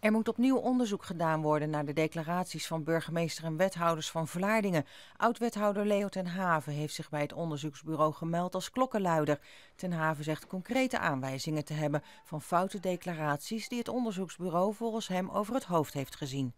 Er moet opnieuw onderzoek gedaan worden naar de declaraties van burgemeester en wethouders van Vlaardingen. Oud-wethouder Leo ten Haven heeft zich bij het onderzoeksbureau gemeld als klokkenluider. Ten Haven zegt concrete aanwijzingen te hebben van foute declaraties die het onderzoeksbureau volgens hem over het hoofd heeft gezien.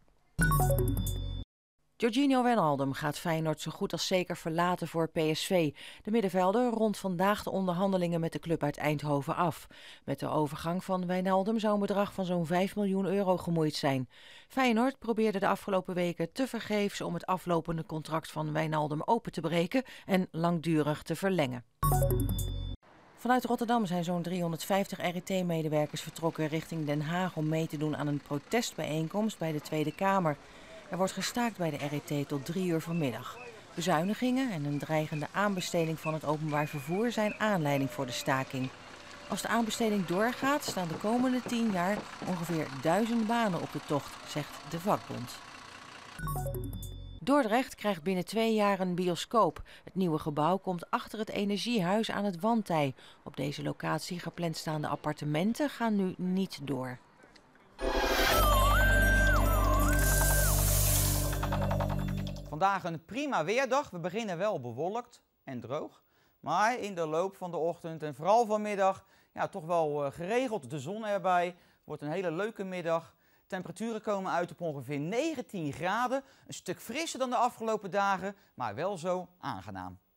Jorginho Wijnaldum gaat Feyenoord zo goed als zeker verlaten voor PSV. De middenvelder rond vandaag de onderhandelingen met de club uit Eindhoven af. Met de overgang van Wijnaldum zou een bedrag van zo'n 5 miljoen euro gemoeid zijn. Feyenoord probeerde de afgelopen weken tevergeefs om het aflopende contract van Wijnaldum open te breken en langdurig te verlengen. Vanuit Rotterdam zijn zo'n 350 RET-medewerkers vertrokken richting Den Haag om mee te doen aan een protestbijeenkomst bij de Tweede Kamer. Er wordt gestaakt bij de RET tot drie uur vanmiddag. Bezuinigingen en een dreigende aanbesteding van het openbaar vervoer zijn aanleiding voor de staking. Als de aanbesteding doorgaat, staan de komende tien jaar ongeveer duizend banen op de tocht, zegt de vakbond. Dordrecht krijgt binnen twee jaar een bioscoop. Het nieuwe gebouw komt achter het energiehuis aan het Wantij. Op deze locatie gepland staande appartementen gaan nu niet door. Vandaag een prima weerdag. We beginnen wel bewolkt en droog. Maar in de loop van de ochtend en vooral vanmiddag ja, toch wel eh, geregeld de zon erbij. Wordt een hele leuke middag. Temperaturen komen uit op ongeveer 19 graden. Een stuk frisser dan de afgelopen dagen, maar wel zo aangenaam.